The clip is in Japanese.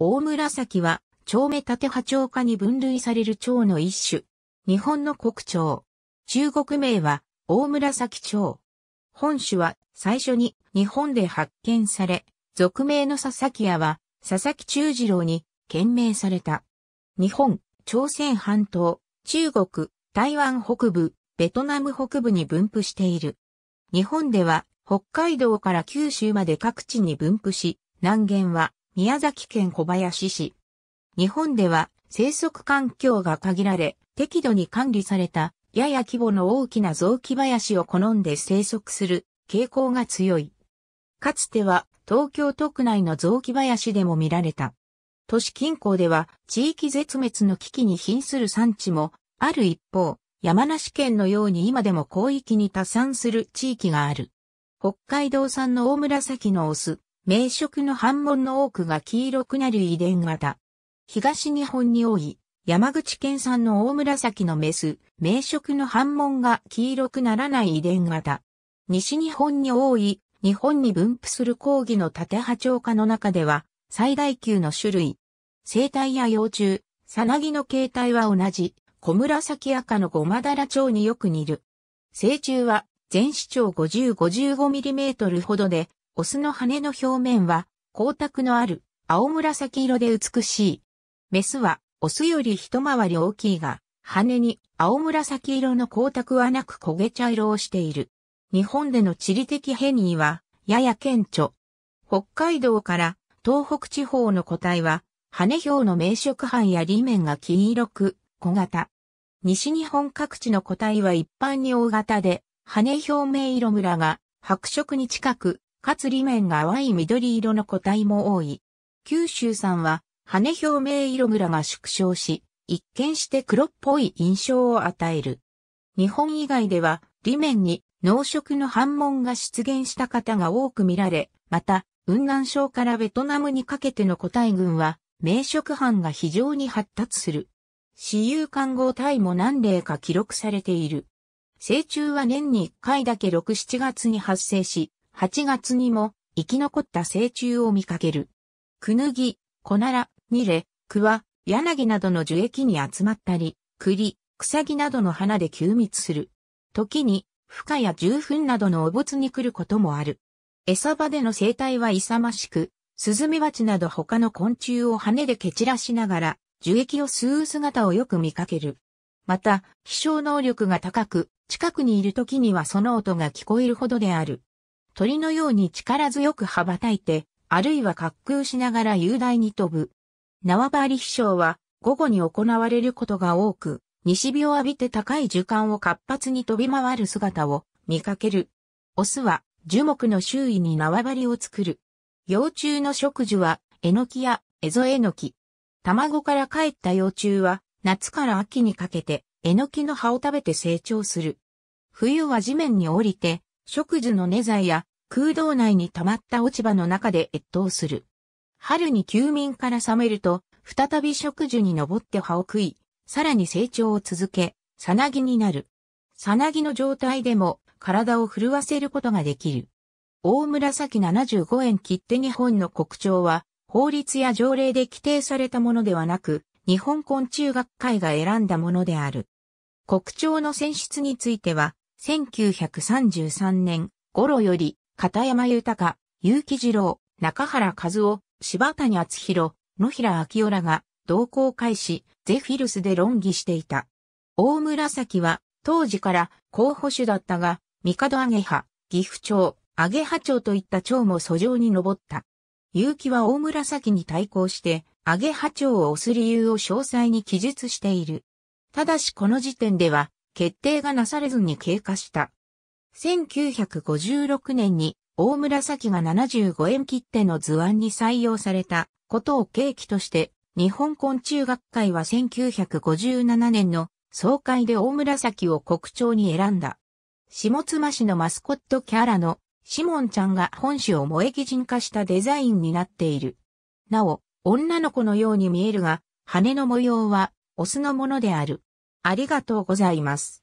大紫は、蝶目縦波蝶科に分類される蝶の一種。日本の国蝶。中国名は、大紫蝶。本種は、最初に日本で発見され、俗名の佐々木屋は、佐々木中次郎に、懸名された。日本、朝鮮半島、中国、台湾北部、ベトナム北部に分布している。日本では、北海道から九州まで各地に分布し、南限は宮崎県小林市。日本では生息環境が限られ、適度に管理された、やや規模の大きな雑木林を好んで生息する傾向が強い。かつては東京都区内の雑木林でも見られた。都市近郊では地域絶滅の危機に瀕する産地もある一方、山梨県のように今でも広域に多産する地域がある。北海道産の大紫のオス、名色の反門の多くが黄色くなる遺伝型。東日本に多い、山口県産の大紫のメス、名色の反門が黄色くならない遺伝型。西日本に多い、日本に分布する講義の縦波長化の中では、最大級の種類。生態や幼虫、さなぎの形態は同じ、小紫赤のゴマダラ蝶によく似る。成虫は、全視長50、55mm ほどで、オスの羽の表面は光沢のある青紫色で美しい。メスはオスより一回り大きいが、羽に青紫色の光沢はなく焦げ茶色をしている。日本での地理的変異は、やや顕著。北海道から東北地方の個体は、羽表の名色斑や裏面が黄色く、小型。西日本各地の個体は一般に大型で、羽表面色ムラが白色に近く、かつ裏面が淡い緑色の個体も多い。九州産は羽表面色グラが縮小し、一見して黒っぽい印象を与える。日本以外では、裏面に農食の反問が出現した方が多く見られ、また、雲南省からベトナムにかけての個体群は、名食班が非常に発達する。私有看護体も何例か記録されている。成虫は年に1回だけ6、7月に発生し、8月にも生き残った成虫を見かける。クヌギ、コナラ、ニレ、クワ、ヤナギなどの樹液に集まったり、栗、サギなどの花で休密する。時に、孵化や重粉などのお物に来ることもある。餌場での生態は勇ましく、スズメバチなど他の昆虫を羽で蹴散らしながら、樹液を吸う姿をよく見かける。また、飛翔能力が高く、近くにいる時にはその音が聞こえるほどである。鳥のように力強く羽ばたいて、あるいは滑空しながら雄大に飛ぶ。縄張り飛翔は午後に行われることが多く、西日を浴びて高い樹幹を活発に飛び回る姿を見かける。オスは樹木の周囲に縄張りを作る。幼虫の食樹はエノキやエゾエノキ。卵から帰った幼虫は夏から秋にかけてエノキの葉を食べて成長する。冬は地面に降りて、食樹の根材や空洞内に溜まった落ち葉の中で越冬する。春に休眠から覚めると、再び植樹に登って葉を食い、さらに成長を続け、さなぎになる。さなぎの状態でも体を震わせることができる。大紫75円切手日本の国鳥は、法律や条例で規定されたものではなく、日本昆虫学会が選んだものである。国鳥の選出については、1933年頃より片山豊、結城二郎、中原和夫、柴谷厚弘、野平明夫らが同行会し、ゼフィルスで論議していた。大紫は当時から候補手だったが、帝ゲ派、岐阜町、ゲ派町といった町も訴状に上った。結城は大紫に対抗して、ゲ派町を推す理由を詳細に記述している。ただしこの時点では、決定がなされずに経過した。1956年に大紫が75円切手の図案に採用されたことを契機として、日本昆虫学会は1957年の総会で大紫を国鳥に選んだ。下妻市のマスコットキャラのシモンちゃんが本州を萌え擬人化したデザインになっている。なお、女の子のように見えるが、羽の模様はオスのものである。ありがとうございます。